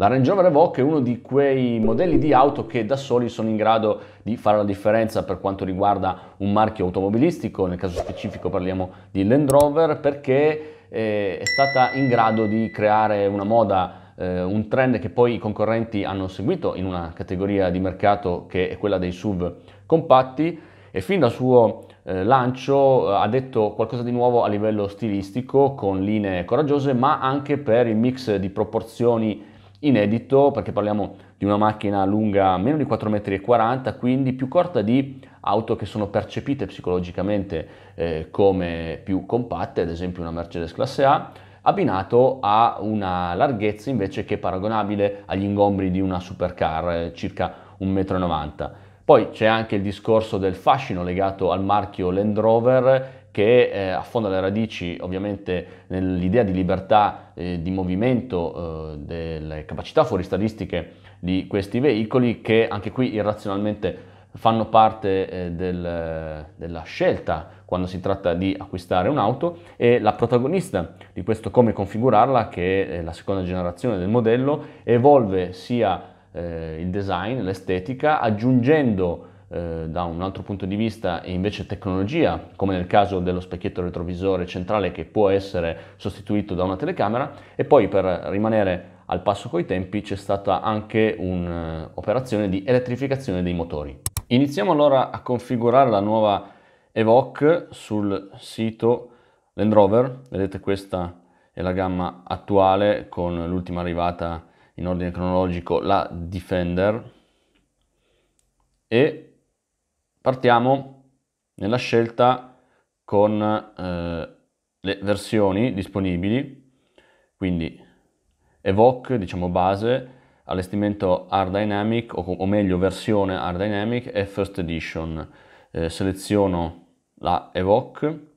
La Range Rover Evoque è uno di quei modelli di auto che da soli sono in grado di fare la differenza per quanto riguarda un marchio automobilistico, nel caso specifico parliamo di Land Rover, perché eh, è stata in grado di creare una moda, eh, un trend che poi i concorrenti hanno seguito in una categoria di mercato che è quella dei SUV compatti e fin dal suo eh, lancio ha detto qualcosa di nuovo a livello stilistico con linee coraggiose ma anche per il mix di proporzioni inedito perché parliamo di una macchina lunga meno di 4,40 m, quindi più corta di auto che sono percepite psicologicamente eh, come più compatte, ad esempio una Mercedes classe A, abbinato a una larghezza invece che è paragonabile agli ingombri di una supercar, eh, circa 1,90 m. Poi c'è anche il discorso del fascino legato al marchio Land Rover che eh, affonda le radici ovviamente nell'idea di libertà eh, di movimento eh, delle capacità fuoristatistiche di questi veicoli che anche qui irrazionalmente fanno parte eh, del, della scelta quando si tratta di acquistare un'auto e la protagonista di questo come configurarla che è la seconda generazione del modello evolve sia eh, il design, l'estetica aggiungendo eh, da un altro punto di vista e invece tecnologia, come nel caso dello specchietto retrovisore centrale che può essere sostituito da una telecamera e poi per rimanere al passo coi tempi c'è stata anche un'operazione di elettrificazione dei motori. Iniziamo allora a configurare la nuova Evoque sul sito Land Rover, vedete questa è la gamma attuale con l'ultima arrivata in ordine cronologico, la Defender e Partiamo nella scelta con eh, le versioni disponibili, quindi evoke diciamo base, allestimento Hard Dynamic o, o, meglio versione Hard Dynamic e First Edition. Eh, seleziono la evoke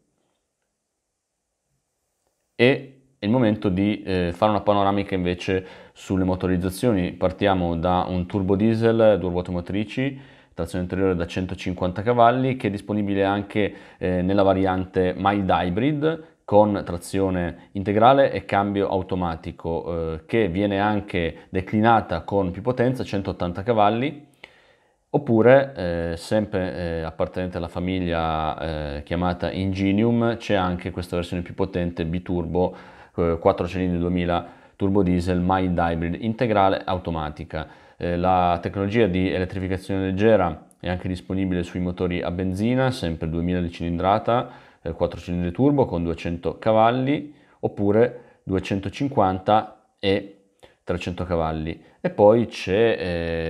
e è il momento di eh, fare una panoramica invece sulle motorizzazioni. Partiamo da un turbo diesel, due motrici trazione anteriore da 150 cavalli che è disponibile anche eh, nella variante mild hybrid con trazione integrale e cambio automatico eh, che viene anche declinata con più potenza 180 cavalli oppure eh, sempre eh, appartenente alla famiglia eh, chiamata Ingenium c'è anche questa versione più potente biturbo 4 eh, cilindri 2000 turbo diesel mild hybrid integrale automatica. Eh, la tecnologia di elettrificazione leggera è anche disponibile sui motori a benzina, sempre 2000 di cilindrata, 4 eh, cilindri turbo con 200 cavalli, oppure 250 e 300 cavalli. E poi c'è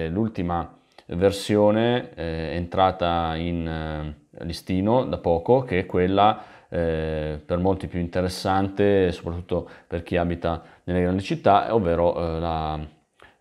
eh, l'ultima versione eh, entrata in eh, listino da poco, che è quella eh, per molti più interessante, soprattutto per chi abita nelle grandi città, ovvero eh, la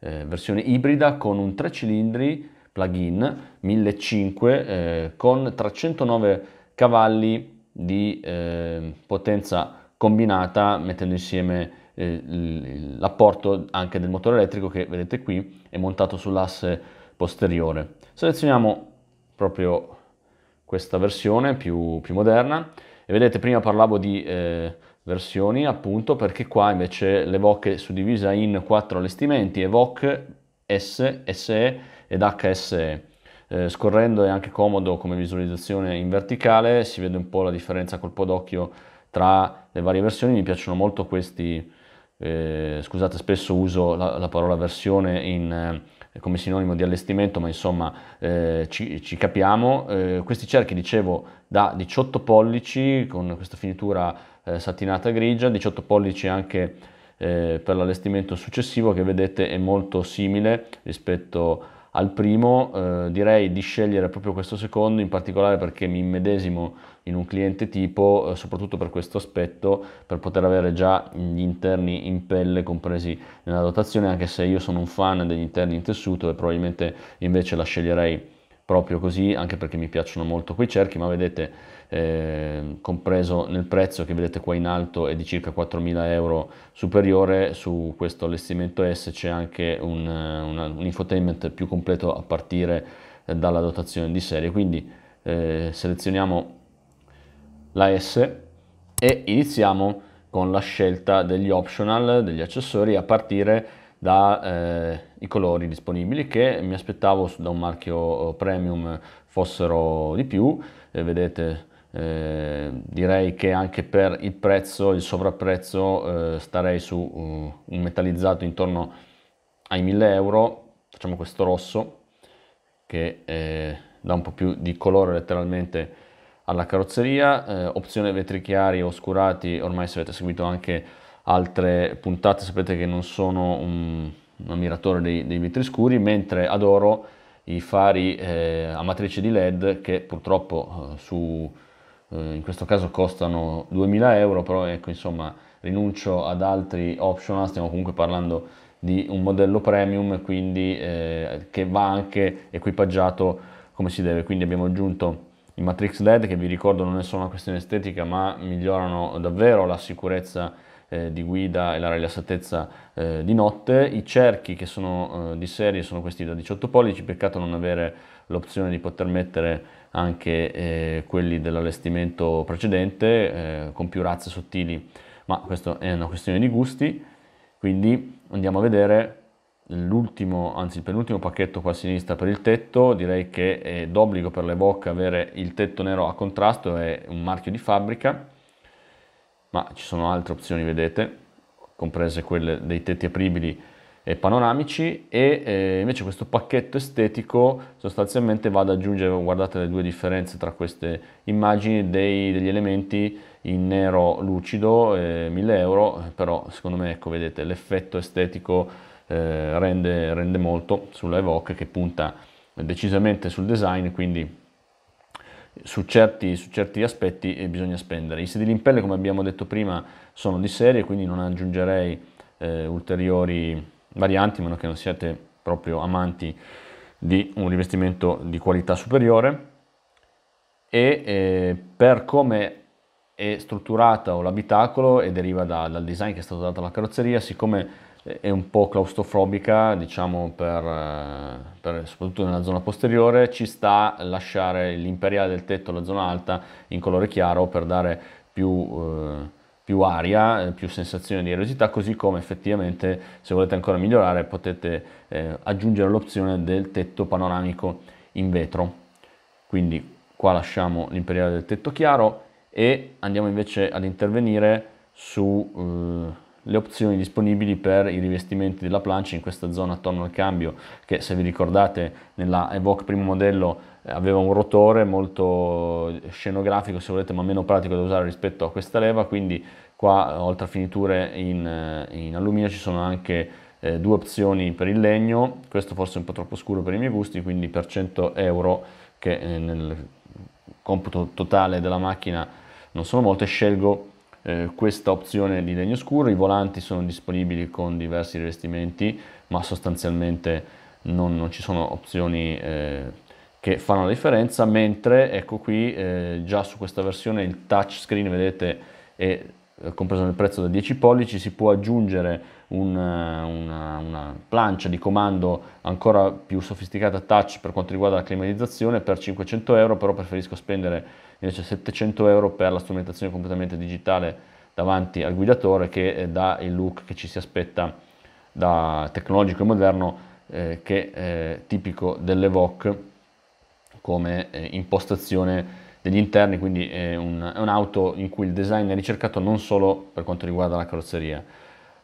eh, versione ibrida con un 3 cilindri plug-in 1500 eh, con 309 cavalli di eh, potenza combinata mettendo insieme l'apporto anche del motore elettrico che vedete qui è montato sull'asse posteriore. Selezioniamo proprio questa versione più, più moderna e vedete, prima parlavo di eh, versioni, appunto, perché qua invece l'Evoc è suddivisa in quattro allestimenti, Evoc, S, SE ed HSE. Eh, scorrendo è anche comodo come visualizzazione in verticale, si vede un po' la differenza col po' d'occhio tra le varie versioni, mi piacciono molto questi eh, scusate spesso uso la, la parola versione in, eh, come sinonimo di allestimento, ma insomma eh, ci, ci, capiamo. Eh, questi cerchi, dicevo, da 18 pollici con questa finitura eh, satinata grigia, 18 pollici anche eh, per l'allestimento successivo che vedete è molto simile rispetto a al primo eh, direi di scegliere proprio questo secondo, in particolare perché mi immedesimo in un cliente tipo, eh, soprattutto per questo aspetto, per poter avere già gli interni in pelle compresi nella dotazione, anche se io sono un fan degli interni in tessuto e probabilmente invece la sceglierei proprio così, anche perché mi piacciono molto quei cerchi, ma vedete, eh, compreso nel prezzo che vedete qua in alto è di circa 4.000 euro superiore, su questo allestimento S c'è anche un, un, un infotainment più completo a partire eh, dalla dotazione di serie, quindi eh, selezioniamo la S e iniziamo con la scelta degli optional, degli accessori, a partire dai eh, colori disponibili che mi aspettavo da un marchio eh, premium fossero di più, eh, vedete eh, direi che anche per il prezzo, il sovrapprezzo, eh, starei su uh, un metallizzato intorno ai 1000 euro. Facciamo questo rosso che eh, dà un po' più di colore letteralmente alla carrozzeria. Eh, opzione vetri chiari oscurati, ormai se avete seguito anche altre puntate sapete che non sono un, un ammiratore dei, dei, vetri scuri, mentre adoro i fari eh, a matrice di LED che purtroppo eh, su, eh, in questo caso costano 2000 euro, però ecco insomma rinuncio ad altri optional, stiamo comunque parlando di un modello premium quindi eh, che va anche equipaggiato come si deve, quindi abbiamo aggiunto i matrix LED che vi ricordo non è solo una questione estetica ma migliorano davvero la sicurezza eh, di guida e la rilassatezza eh, di notte. I cerchi che sono eh, di serie sono questi da 18 pollici, peccato non avere l'opzione di poter mettere anche eh, quelli dell'allestimento precedente eh, con più razze sottili, ma questa è una questione di gusti. Quindi andiamo a vedere l'ultimo, anzi il penultimo pacchetto qua a sinistra per il tetto, direi che è d'obbligo per le bocche avere il tetto nero a contrasto, è un marchio di fabbrica, ma ci sono altre opzioni, vedete, comprese quelle dei tetti apribili e panoramici e eh, invece questo pacchetto estetico sostanzialmente va ad aggiungere, guardate le due differenze tra queste immagini, dei, degli elementi in nero lucido, eh, 1000 euro, però secondo me, ecco, vedete, l'effetto estetico eh, rende, rende molto sulla Evoque che punta decisamente sul design, quindi su certi, su certi aspetti eh, bisogna spendere. I sedili in pelle, come abbiamo detto prima, sono di serie, quindi non aggiungerei eh, ulteriori varianti, a meno che non siate proprio amanti di un rivestimento di qualità superiore. E eh, per come è strutturata l'abitacolo e deriva da, dal design che è stato dato alla carrozzeria, siccome è un po' claustrofobica, diciamo, per, eh, per, soprattutto nella zona posteriore, ci sta lasciare l'imperiale del tetto, la zona alta, in colore chiaro per dare più, eh, più aria, eh, più sensazione di aerosità, così come effettivamente se volete ancora migliorare potete eh, aggiungere l'opzione del tetto panoramico in vetro. Quindi qua lasciamo l'imperiale del tetto chiaro e andiamo invece ad intervenire su... Eh, le opzioni disponibili per i rivestimenti della plancia in questa zona attorno al cambio che se vi ricordate nella Evoque primo modello eh, aveva un rotore molto eh, scenografico se volete ma meno pratico da usare rispetto a questa leva quindi qua eh, oltre a finiture in, in alluminio ci sono anche eh, due opzioni per il legno questo forse è un po' troppo scuro per i miei gusti quindi per 100 euro che nel computo totale della macchina non sono molte scelgo eh, questa opzione di legno scuro. I volanti sono disponibili con diversi rivestimenti, ma sostanzialmente non, non ci sono opzioni eh, che fanno la differenza, mentre ecco qui eh, già su questa versione il touchscreen, vedete, è eh, compreso nel prezzo da 10 pollici, si può aggiungere una, una, una, plancia di comando ancora più sofisticata touch per quanto riguarda la climatizzazione per 500 euro, però preferisco spendere invece 700 euro per la strumentazione completamente digitale davanti al guidatore che eh, dà il look che ci si aspetta da tecnologico e moderno eh, che è eh, tipico dell'Evoque come eh, impostazione degli interni, quindi è, eh, un, è un'auto in cui il design è ricercato non solo per quanto riguarda la carrozzeria,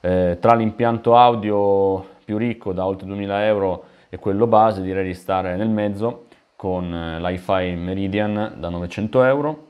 eh, tra l'impianto audio più ricco da oltre 2000 euro e quello base direi di stare nel mezzo con eh, l'iFi Meridian da 900 euro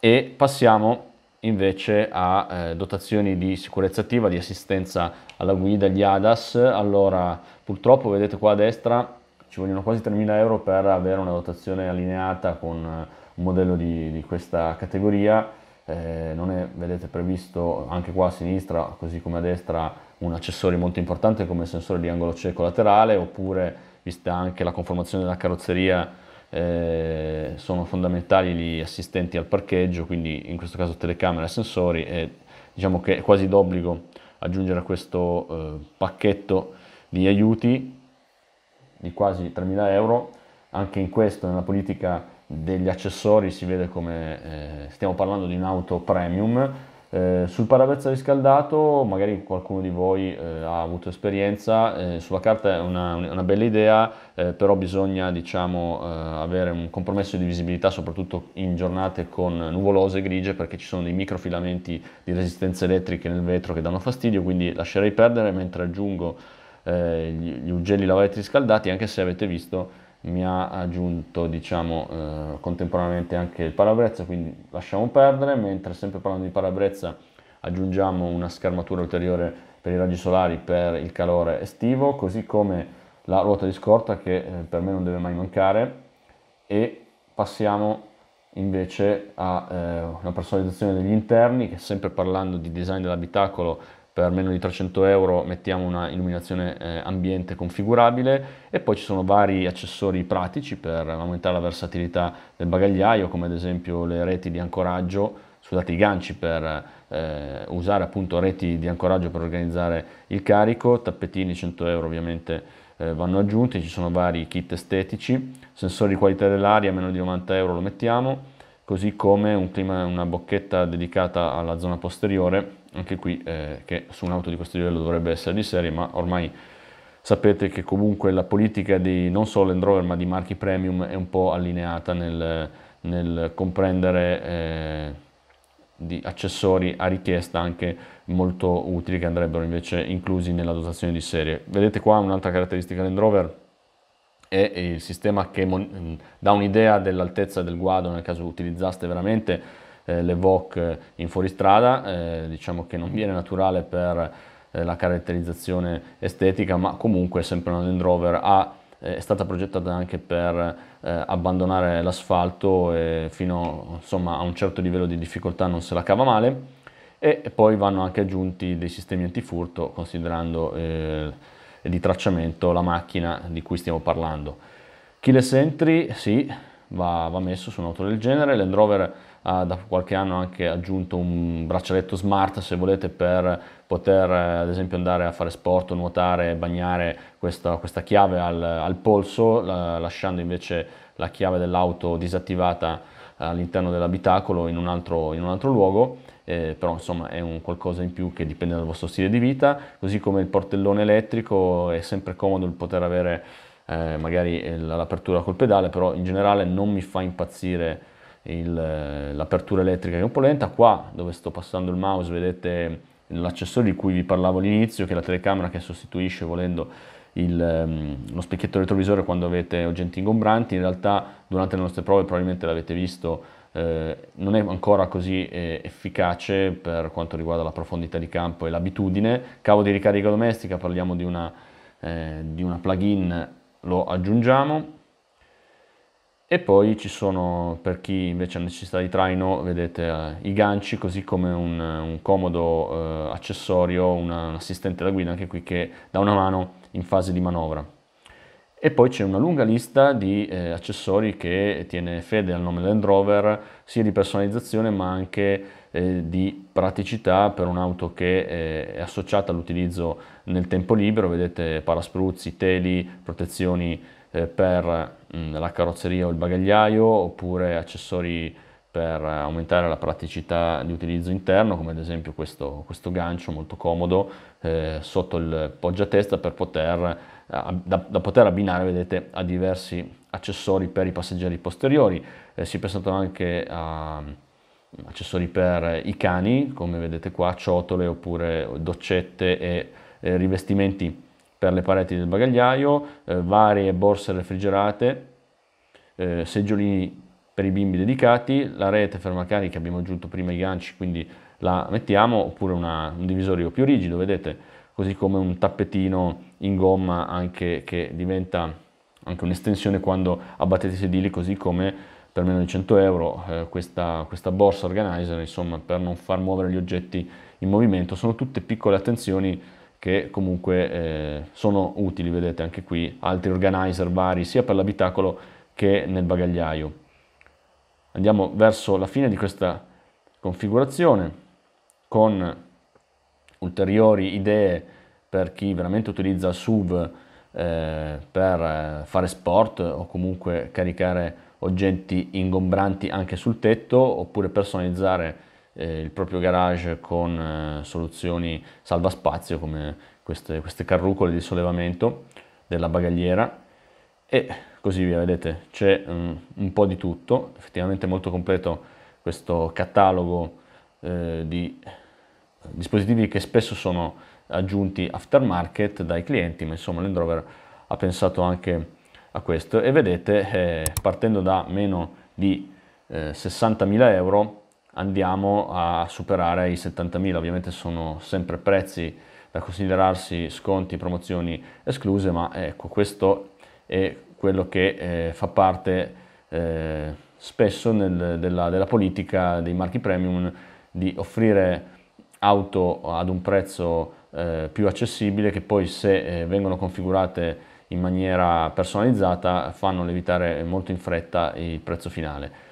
e passiamo invece a eh, dotazioni di sicurezza attiva, di assistenza alla guida, gli ADAS. Allora, purtroppo vedete qua a destra ci vogliono quasi 3.000 euro per avere una dotazione allineata con eh, un modello di, di questa categoria eh, non è, vedete, previsto anche qua a sinistra, così come a destra, un accessorio molto importante come il sensore di angolo cieco laterale, oppure, vista anche la conformazione della carrozzeria, eh, sono fondamentali gli assistenti al parcheggio, quindi in questo caso telecamera e sensori, e diciamo che è quasi d'obbligo aggiungere a questo eh, pacchetto di aiuti di quasi 3.000 euro, anche in questo, nella politica degli accessori si vede come eh, stiamo parlando di un'auto premium. Eh, sul parabrezza riscaldato, magari qualcuno di voi eh, ha avuto esperienza, eh, sulla carta è una, una bella idea, eh, però bisogna diciamo, eh, avere un compromesso di visibilità soprattutto in giornate con nuvolose grigie perché ci sono dei microfilamenti di resistenze elettriche nel vetro che danno fastidio, quindi lascerei perdere mentre aggiungo gli, gli ugelli lavati riscaldati anche se avete visto mi ha aggiunto diciamo eh, contemporaneamente anche il parabrezza quindi lasciamo perdere mentre sempre parlando di parabrezza aggiungiamo una schermatura ulteriore per i raggi solari per il calore estivo così come la ruota di scorta che eh, per me non deve mai mancare e passiamo invece a eh, una personalizzazione degli interni che sempre parlando di design dell'abitacolo per meno di 300 euro mettiamo una illuminazione eh, ambiente configurabile e poi ci sono vari accessori pratici per aumentare la versatilità del bagagliaio come ad esempio le reti di ancoraggio scusate i ganci per eh, usare appunto reti di ancoraggio per organizzare il carico tappetini 100 euro ovviamente eh, vanno aggiunti, ci sono vari kit estetici, sensori di qualità dell'aria, meno di 90 euro lo mettiamo, così come un clima, una bocchetta dedicata alla zona posteriore anche qui eh, che su un'auto di questo livello dovrebbe essere di serie, ma ormai sapete che comunque la politica di non solo Land Rover ma di marchi premium è un po' allineata nel, nel comprendere eh, di accessori a richiesta anche molto utili che andrebbero invece inclusi nella dotazione di serie. Vedete qua un'altra caratteristica Land Rover è il sistema che dà un'idea dell'altezza del guado nel caso utilizzaste veramente eh, l'Evoque eh, in fuoristrada, eh, diciamo che non viene naturale per eh, la caratterizzazione estetica, ma comunque è sempre una Land Rover ha eh, è stata progettata anche per eh, abbandonare l'asfalto e fino insomma, a un certo livello di difficoltà non se la cava male e poi vanno anche aggiunti dei sistemi antifurto considerando eh, di tracciamento la macchina di cui stiamo parlando. Keyless entry, sì, va, va messo su un'auto del genere. Land Rover ha da qualche anno anche aggiunto un braccialetto smart se volete per poter eh, ad esempio andare a fare sport, nuotare, bagnare questa, questa chiave al, al polso, la, lasciando invece la chiave dell'auto disattivata all'interno dell'abitacolo in un altro, in un altro luogo, eh, però insomma è un qualcosa in più che dipende dal vostro stile di vita, così come il portellone elettrico è sempre comodo il poter avere eh, magari eh, l'apertura col pedale, però in generale non mi fa impazzire il, eh, l'apertura elettrica che è un po' lenta. Qua dove sto passando il mouse vedete l'accessorio di cui vi parlavo all'inizio, che è la telecamera che sostituisce volendo il, ehm, lo specchietto retrovisore quando avete oggetti ingombranti. In realtà durante le nostre prove probabilmente l'avete visto eh, non è ancora così eh, efficace per quanto riguarda la profondità di campo e l'abitudine. Cavo di ricarica domestica, parliamo di una, eh, di una plugin lo aggiungiamo e poi ci sono per chi invece ha necessità di traino vedete eh, i ganci così come un, un comodo eh, accessorio una, un assistente da guida anche qui che dà una mano in fase di manovra e poi c'è una lunga lista di eh, accessori che tiene fede al nome Land Rover, sia di personalizzazione ma anche eh, di praticità per un'auto che eh, è associata all'utilizzo nel tempo libero, vedete paraspruzzi, teli, protezioni eh, per mm, la carrozzeria o il bagagliaio, oppure accessori per aumentare la praticità di utilizzo interno, come ad esempio questo, questo gancio molto comodo eh, sotto il poggiatesta per poter, eh, da, da, poter abbinare vedete, a diversi accessori per i passeggeri posteriori. Eh, si è pensato anche a mm, accessori per i cani, come vedete qua, ciotole oppure doccette e eh, rivestimenti per le pareti del bagagliaio, eh, varie borse refrigerate, eh, seggiolini per i bimbi dedicati, la rete fermacariche abbiamo aggiunto prima i ganci, quindi la mettiamo, oppure una, un divisorio più rigido, vedete, così come un tappetino in gomma anche che diventa anche un'estensione quando abbattete i sedili, così come per meno di 100 euro eh, questa, questa borsa organizer, insomma, per non far muovere gli oggetti in movimento, sono tutte piccole attenzioni che comunque eh, sono utili, vedete anche qui altri organizer vari sia per l'abitacolo che nel bagagliaio. Andiamo verso la fine di questa configurazione con ulteriori idee per chi veramente utilizza SUV eh, per eh, fare sport o comunque caricare oggetti ingombranti anche sul tetto oppure personalizzare eh, il proprio garage con eh, soluzioni salvaspazio come queste, queste carrucole di sollevamento della bagagliera e così via vedete c'è um, un po' di tutto effettivamente molto completo questo catalogo eh, di dispositivi che spesso sono aggiunti aftermarket dai clienti, ma insomma Land Rover ha pensato anche a questo e vedete eh, partendo da meno di eh, 60.000 euro andiamo a superare i 70.000, ovviamente sono sempre prezzi da considerarsi sconti, promozioni escluse, ma ecco questo è quello che eh, fa parte eh, spesso nel, della, della, politica dei marchi premium di offrire auto ad un prezzo eh, più accessibile che poi se eh, vengono configurate in maniera personalizzata fanno levitare molto in fretta il prezzo finale.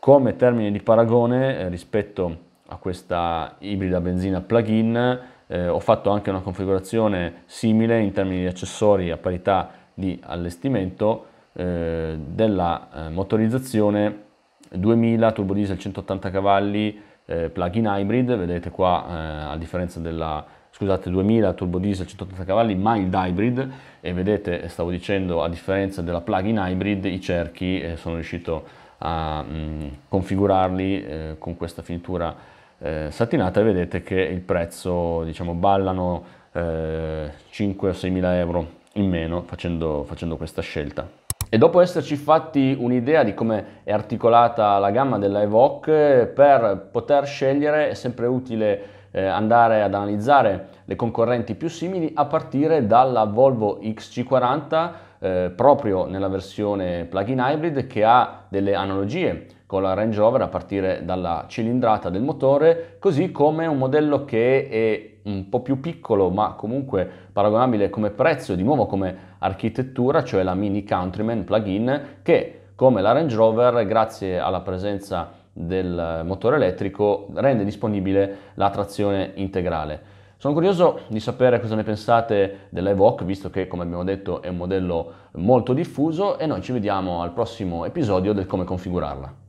Come termine di paragone eh, rispetto a questa ibrida benzina plug-in eh, ho fatto anche una configurazione simile in termini di accessori a parità di allestimento eh, della eh, motorizzazione 2000 turbodiesel 180 cavalli eh, plug-in hybrid, vedete qua eh, a differenza della scusate 2000 turbo diesel 180 cavalli ma il hybrid e vedete stavo dicendo a differenza della plug-in hybrid i cerchi eh, sono riuscito a mh, mm, configurarli eh, con questa finitura eh, satinata e vedete che il prezzo diciamo ballano 5 eh, o 6 mila euro in meno facendo, facendo questa scelta e dopo esserci fatti un'idea di come è articolata la gamma della Evoque, per poter scegliere è sempre utile eh, andare ad analizzare le concorrenti più simili a partire dalla Volvo XC40 eh, proprio nella versione plug-in hybrid che ha delle analogie con la Range Rover a partire dalla cilindrata del motore, così come un modello che è un po' più piccolo ma comunque paragonabile come prezzo, di nuovo come architettura, cioè la Mini Countryman plugin che come la Range Rover, grazie alla presenza del motore elettrico, rende disponibile la trazione integrale. Sono curioso di sapere cosa ne pensate dell'Evoque, visto che, come abbiamo detto, è un modello molto diffuso e noi ci vediamo al prossimo episodio del come configurarla.